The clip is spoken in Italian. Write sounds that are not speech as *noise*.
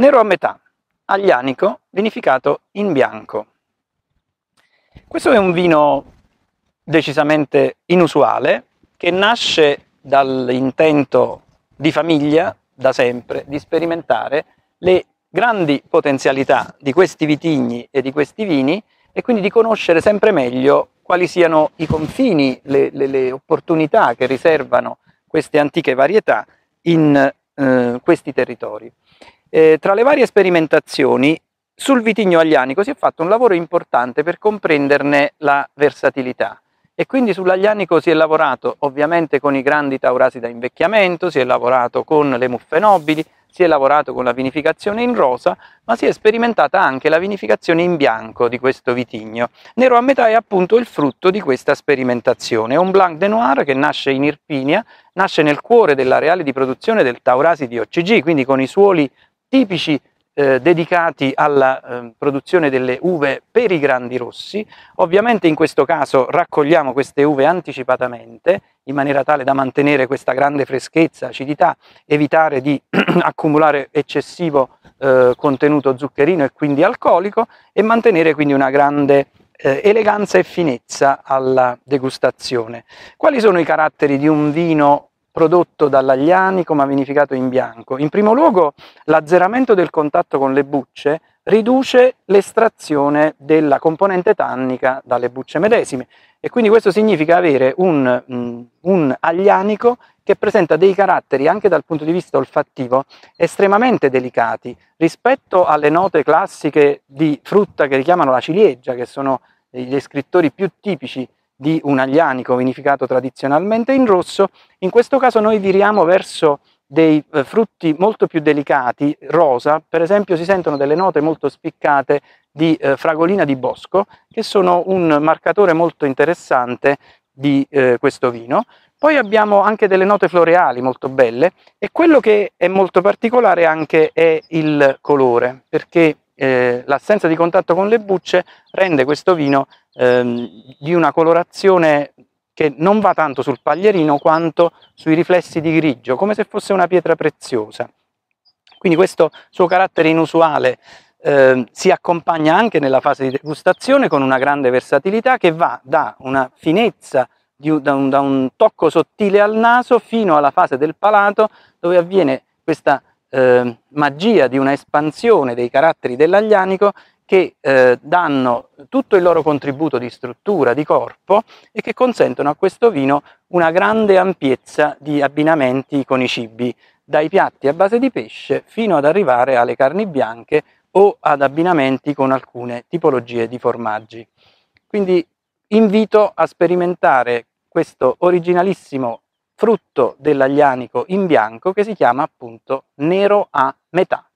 Nero a metà, aglianico, vinificato in bianco. Questo è un vino decisamente inusuale che nasce dall'intento di famiglia da sempre di sperimentare le grandi potenzialità di questi vitigni e di questi vini e quindi di conoscere sempre meglio quali siano i confini, le, le, le opportunità che riservano queste antiche varietà in eh, questi territori. Eh, tra le varie sperimentazioni, sul vitigno aglianico si è fatto un lavoro importante per comprenderne la versatilità e quindi sull'aglianico si è lavorato ovviamente con i grandi taurasi da invecchiamento, si è lavorato con le muffe nobili, si è lavorato con la vinificazione in rosa, ma si è sperimentata anche la vinificazione in bianco di questo vitigno. Nero a metà è appunto il frutto di questa sperimentazione. È un Blanc de Noir che nasce in Irpinia, nasce nel cuore dell'areale di produzione del Taurasi di OCG, quindi con i suoli tipici eh, dedicati alla eh, produzione delle uve per i grandi rossi. Ovviamente in questo caso raccogliamo queste uve anticipatamente in maniera tale da mantenere questa grande freschezza, acidità, evitare di *clears throat* accumulare eccessivo eh, contenuto zuccherino e quindi alcolico e mantenere quindi una grande eh, eleganza e finezza alla degustazione. Quali sono i caratteri di un vino prodotto dall'Agliani come vinificato in bianco. In primo luogo l'azzeramento del contatto con le bucce riduce l'estrazione della componente tannica dalle bucce medesime e quindi questo significa avere un, mm, un aglianico che presenta dei caratteri anche dal punto di vista olfattivo estremamente delicati rispetto alle note classiche di frutta che richiamano la ciliegia, che sono gli scrittori più tipici di un aglianico vinificato tradizionalmente in rosso, in questo caso noi viriamo verso dei eh, frutti molto più delicati, rosa, per esempio si sentono delle note molto spiccate di eh, fragolina di bosco, che sono un marcatore molto interessante di eh, questo vino. Poi abbiamo anche delle note floreali molto belle e quello che è molto particolare anche è il colore, perché eh, l'assenza di contatto con le bucce rende questo vino ehm, di una colorazione che non va tanto sul paglierino quanto sui riflessi di grigio, come se fosse una pietra preziosa. Quindi questo suo carattere inusuale eh, si accompagna anche nella fase di degustazione con una grande versatilità che va da una finezza di, da, un, da, un, tocco sottile al naso fino alla fase del palato dove avviene questa eh, magia di una espansione dei caratteri dell'aglianico che eh, danno tutto il loro contributo di struttura, di corpo e che consentono a questo vino una grande ampiezza di abbinamenti con i cibi, dai piatti a base di pesce fino ad arrivare alle carni bianche o ad abbinamenti con alcune tipologie di formaggi. Quindi invito a sperimentare questo originalissimo frutto dell'aglianico in bianco che si chiama appunto nero a metà.